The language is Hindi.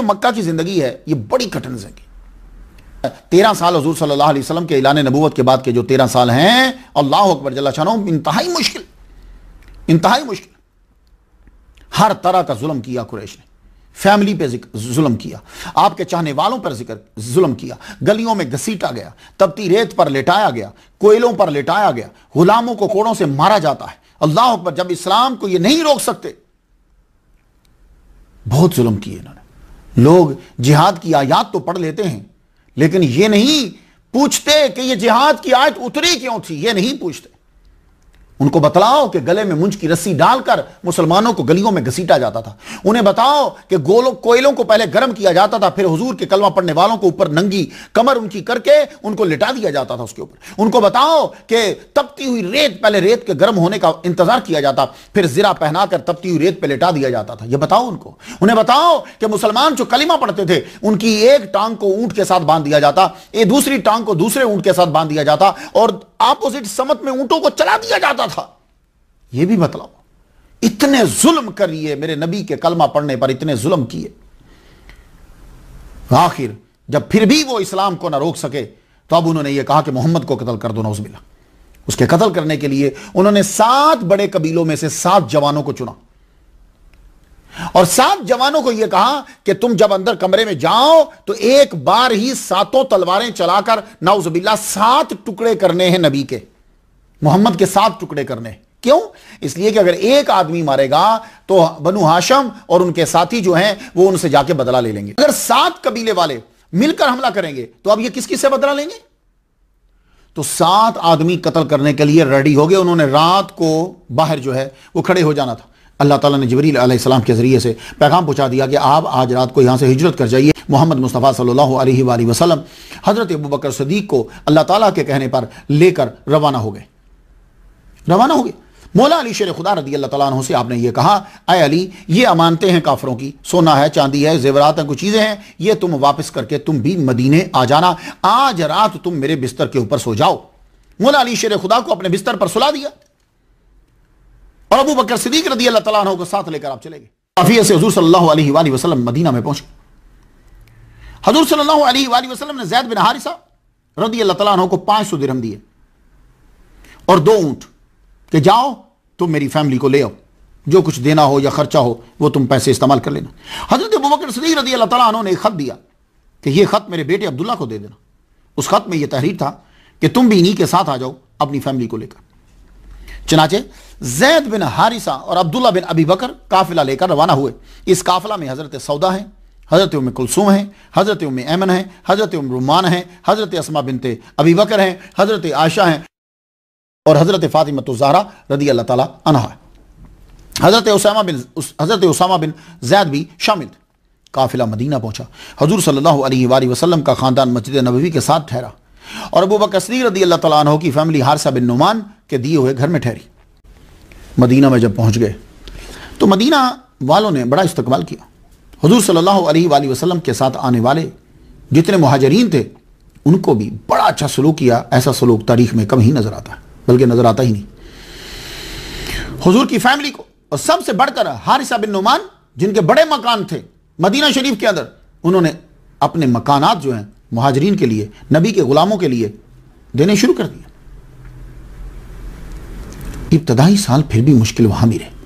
जो मक्का की ज़िंदगी है ये बड़ी कठिन ज़िंदगी तेरह साल हजूर सल्लल्लाहु अलैहि वसल्लम के ऐलान नबूवत के बाद के जो तेरह साल हैं अल्लाह अकबर जल्ला शाह इंतहाई मुश्किल इंतहाई मुश्किल हर तरह का जुल्म किया कुरेश ने फैमिली पे जुल्म किया आपके चाहने वालों पर जिक्र जुल्म किया गलियों में घसीटा गया तपती रेत पर लेटाया गया कोयलों पर लेटाया गया गुलामों को कोड़ों से मारा जाता है अल्लाह अकबर जब इस्लाम को ये नहीं रोक सकते बहुत जुल्म किए इन्होंने लोग जिहाद की आयात तो पढ़ लेते हैं लेकिन ये नहीं पूछते कि ये जिहाद की आयत उतरी क्यों थी ये नहीं पूछते उनको बतलाओ कि गले में मुंज की रस्सी डालकर मुसलमानों को गलियों में घसीटा जाता था उन्हें बताओ कि गोलों कोयलों को पहले गर्म किया जाता था फिर हुजूर के कलमा पढ़ने वालों को ऊपर नंगी कमर उनकी करके उनको लिटा दिया जाता था उसके ऊपर उनको बताओ कि तपती हुई रेत पहले रेत के गर्म होने का इंतजार किया जाता फिर जिरा पहनाकर तपती हुई रेत पर लिटा दिया जाता था यह बताओ उनको उन्हें बताओ कि मुसलमान जो कलिमा पढ़ते थे उनकी एक टांग को ऊंट के साथ बांध दिया जाता दूसरी टांग को दूसरे ऊंट के साथ बांध दिया जाता और ऑपोजिट समत में ऊंटों को चला दिया जाता था यह भी मतलब इतने जुल्म करिए मेरे नबी के कलमा पढ़ने पर इतने जुल्म किए आखिर जब फिर भी वो इस्लाम को ना रोक सके तो अब उन्होंने यह कहा कि मोहम्मद को कत्ल कर दो मिला उसके कत्ल करने के लिए उन्होंने सात बड़े कबीलों में से सात जवानों को चुना और सात जवानों को यह कहा कि तुम जब अंदर कमरे में जाओ तो एक बार ही सातों तलवारें चलाकर नाउजबिल्ला सात टुकड़े करने हैं नबी के मोहम्मद के सात टुकड़े करने क्यों इसलिए कि अगर एक आदमी मारेगा तो बनु हाशम और उनके साथी जो हैं वो उनसे जाके बदला ले लेंगे अगर सात कबीले वाले मिलकर हमला करेंगे तो अब यह किस किस से बदला लेंगे तो सात आदमी कत्ल करने के लिए रेडी हो गए उन्होंने रात को बाहर जो है वो खड़े हो जाना था अल्लाह ताला ने जबरील अलैहिस्सलाम के ज़रिए से पैगाम पहुंचा दिया कि आप आज रात को यहाँ से हिजरत कर जाइए मोहम्मद मुस्तफ़ा सल्लल्लाहु अलैहि वसल्लम हज़रत अबू बकर सदीक को अल्लाह ताला के कहने पर लेकर रवाना हो गए रवाना हो गए मौला अली शेर खुदा रदी अल्लाह तला से आपने ये कहा आए अली ये अमानते हैं काफरों की सोना है चांदी है जेवरात हैं कुछ चीज़ें हैं ये तुम वापस करके तुम भी मदीने आ जाना आज रात तुम मेरे बिस्तर के ऊपर सो जाओ मौला अली शेर खुदा को अपने बिस्तर पर सुला दिया और अबू बकर सिद्दीक रदी अल्लाह तला को साथ लेकर आप चले गए काफिया से हजूर सल्लल्लाहु अलैहि वसल्लम मदीना में पहुंचे हजूर सल्लल्लाहु अलैहि वसल्लम ने जैद बिन हारिसा रदी अल्लाह तला को पांच सौ दिरहम दिए और दो ऊंट के जाओ तुम मेरी फैमिली को ले आओ जो कुछ देना हो या खर्चा हो वो तुम पैसे इस्तेमाल कर लेना हजरत अबू बकर सदीक रदी अल्लाह तला ने खत दिया कि यह खत मेरे बेटे अब्दुल्ला को दे देना उस खत में यह तहरीर था कि तुम भी इन्हीं के साथ आ जाओ अपनी फैमिली को लेकर चनाचे जैद बिन हारिसा और अब्दुल्ला बिन अबी बकर काफिला लेकर रवाना हुए इस काफिला में हज़रत सौदा हैं हज़रत उम कुलसुम हैं हज़रत उम ऐमन हैं हज़रत उम रुमान हैं हज़रत असमा बिनते अबी बकर हैं हज़रत आशा हैं और हज़रत तो जहरा रदी अल्लाह तला अनहा हज़रत उसामा बिन हज़रत उसामा बिन जैद भी शामिल थे काफिला मदीना पहुंचा हजूर सल्लल्लाहु अलैहि वसल्लम का ख़ानदान मस्जिद नबवी के साथ ठहरा और अबू बकसरी रदी अल्लाह तला की फैमिली हारसा बिन नुमान के दिए हुए घर में ठहरी मदीना में जब पहुंच गए तो मदीना वालों ने बड़ा इस्तकबाल किया हजूर सल्लल्लाहु वसलम के साथ आने वाले जितने महाजरीन थे उनको भी बड़ा अच्छा सलूक किया ऐसा सलूक तारीख में कम ही नज़र आता है बल्कि नज़र आता ही नहीं हजूर की फैमिली को और सबसे बढ़कर हारिसा बिन नुमान जिनके बड़े मकान थे मदीना शरीफ के अंदर उन्होंने अपने मकान जो हैं महाजरीन के लिए नबी के ग़ुलामों के लिए देने शुरू कर दिए इब्तदाई साल फिर भी मुश्किल वहां भी रहे